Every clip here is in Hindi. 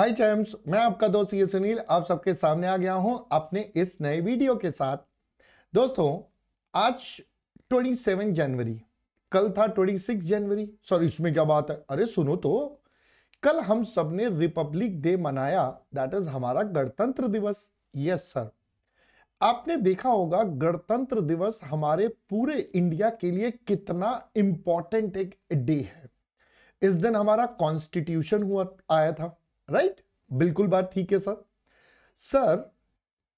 हाय चैम्स मैं आपका दोस्त ये सुनील आप सबके सामने आ गया हूं अपने इस नए वीडियो के साथ दोस्तों आज 27 जनवरी कल था 26 जनवरी सर इसमें क्या बात है अरे सुनो तो कल हम सब ने रिपब्लिक डे मनाया दैट इज हमारा गणतंत्र दिवस यस सर आपने देखा होगा गणतंत्र दिवस हमारे पूरे इंडिया के लिए कितना इंपॉर्टेंट एक डे है इस दिन हमारा कॉन्स्टिट्यूशन हुआ आया था राइट बिल्कुल बात ठीक है सर सर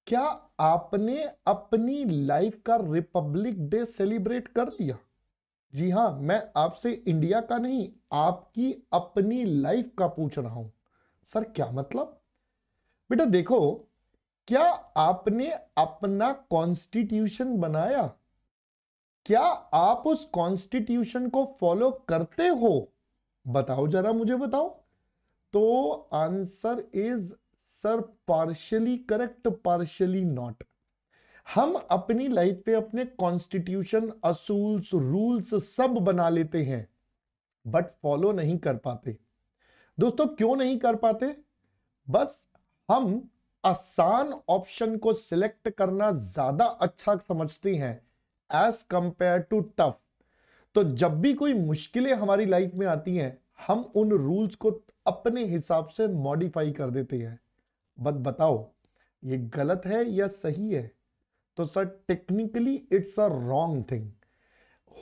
क्या आपने अपनी लाइफ का रिपब्लिक डे सेलिब्रेट कर लिया जी हां मैं आपसे इंडिया का नहीं आपकी अपनी लाइफ का पूछ रहा हूं सर क्या मतलब बेटा देखो क्या आपने अपना कॉन्स्टिट्यूशन बनाया क्या आप उस कॉन्स्टिट्यूशन को फॉलो करते हो बताओ जरा मुझे बताओ तो answer is sir partially correct partially not हम अपनी लाइफ पे अपने कॉन्स्टिट्यूशन असूल्स रूल्स सब बना लेते हैं बट फॉलो नहीं कर पाते दोस्तों क्यों नहीं कर पाते बस हम आसान ऑप्शन को सिलेक्ट करना ज्यादा अच्छा समझते हैं एज कंपेयर टू टफ तो जब भी कोई मुश्किलें हमारी लाइफ में आती हैं हम उन रूल्स को अपने हिसाब से मॉडिफाई कर देते हैं बट बताओ ये गलत है या सही है तो sir technically it's a wrong thing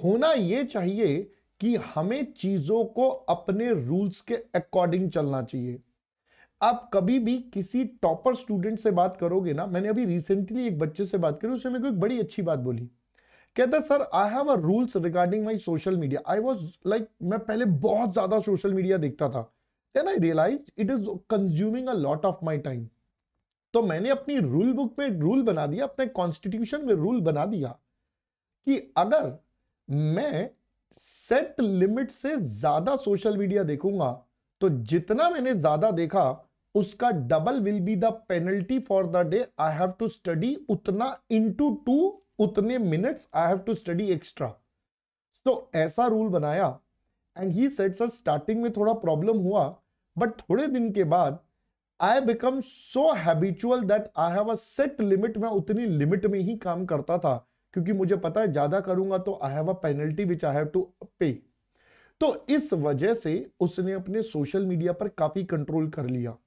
होना ये चाहिए कि हमें चीज़ों को अपने रूल्स के अकॉर्डिंग चलना चाहिए आप कभी भी किसी टॉपर स्टूडेंट से बात करोगे ना मैंने अभी रिसेंटली एक बच्चे से बात करी उसने मेरे को एक बड़ी अच्छी बात बोली कहता sir I have a rules regarding my social media I was like मैं पहले बहुत ज़्यादा सोशल मीडिया देखता था then I realise it is consuming a lot of my time तो मैंने अपनी रूल बुक में रूल बना दिया अपने कॉन्स्टिट्यूशन में रूल बना दिया कि अगर मैं सेट लिमिट से ज़्यादा सोशल मीडिया देखूंगा तो जितना मैंने ज़्यादा देखा उसका double will be the penalty for the day I have to study उतना इनटू टू उतने minutes I have to study extra तो ऐसा रूल बनाया and he set sir starting में थोड़ा प्रॉब्लम हुआ बट थोड़े दिन के बाद I become so habitual that I have a set limit मैं उतनी लिमिट में ही काम करता था क्योंकि मुझे पता है ज्यादा करूंगा तो I have a penalty which I have to pay तो इस वजह से उसने अपने सोशल मीडिया पर काफी कंट्रोल कर लिया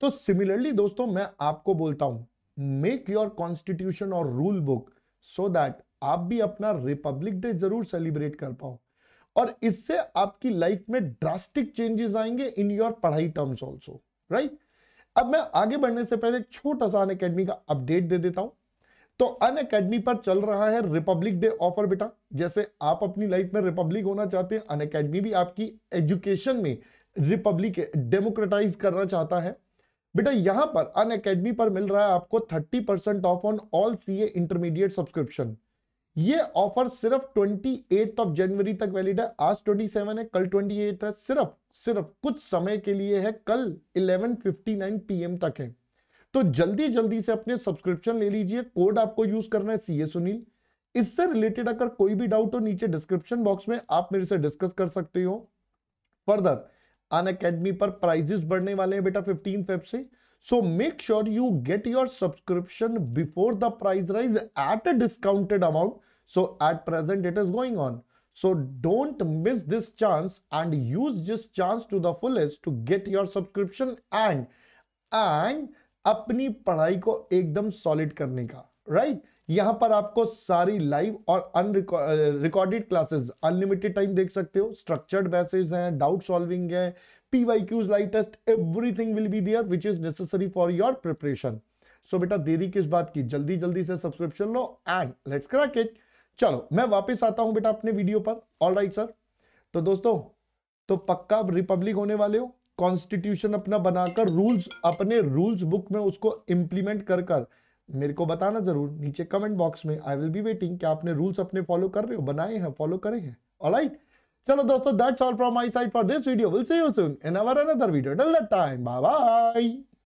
तो सिमिलरली दोस्तों मैं आपको बोलता हूं मेक योर कॉन्स्टिट्यूशन और rule book so so that आप भी अपना रिपब्लिक डे जरूर सेलिब्रेट कर पाओ और इससे आपकी लाइफ में ड्रास्टिक चेंजेस आएंगे इन योर पढ़ाई टर्म्स ऑल्सो राइट अब मैं आगे बढ़ने से पहले छोटा सा अन अकेडमी का अपडेट दे देता हूं तो अन अकेडमी पर चल रहा है रिपब्लिक डे ऑफर बेटा जैसे आप अपनी लाइफ में रिपब्लिक होना चाहते हैं अन अकेडमी भी आपकी एजुकेशन में रिपब्लिक डेमोक्रेटाइज करना चाहता है बेटा यहां पर अन अकेडमी पर मिल रहा है आपको 30 percent off on all A intermediate subscription ये ऑफर सिर्फ 28 ऑफ जनवरी तक वैलिड है आज 27 है कल 28 है सिर्फ सिर्फ कुछ समय के लिए है कल 11:59 पीएम तक है तो जल्दी जल्दी से अपने सब्सक्रिप्शन ले लीजिए कोड आपको यूज करना है सीए सुनील इससे रिलेटेड अगर कोई भी डाउट हो नीचे डिस्क्रिप्शन बॉक्स में आप मेरे से डिस्कस कर सकते हो फर्दर अन अकेडमी पर प्राइजेस बढ़ने वाले हैं बेटा फिफ्टीन फेब से so make sure you get your subscription before the price rise at a discounted amount so at present it is going on so don't miss this chance and use this chance to the fullest to get your subscription and and अपनी पढ़ाई को एकदम सॉलिड करने का राइट right? यहां पर आपको सारी लाइव और अनरिकॉर्डेड क्लासेस अनलिमिटेड टाइम देख सकते हो स्ट्रक्चर्ड मैसेज हैं डाउट सॉल्विंग है PYQs live test everything will be there which is necessary for your preparation so बेटा देरी किस बात की जल्दी जल्दी से सब्सक्रिप्शन लो एंड लेट्स क्रैक इट चलो मैं वापस आता हूं बेटा अपने वीडियो पर ऑल राइट सर तो दोस्तों तो पक्का रिपब्लिक होने वाले हो कॉन्स्टिट्यूशन अपना बनाकर रूल्स अपने रूल्स बुक में उसको इंप्लीमेंट कर कर मेरे को बताना जरूर नीचे कमेंट बॉक्स में आई विल बी वेटिंग क्या आपने रूल्स अपने फॉलो कर रहे हो बनाए हैं फॉलो करे हैं ऑलराइट चलो दोस्तों that's all from my side for this video will see you soon in our another video till that time bye bye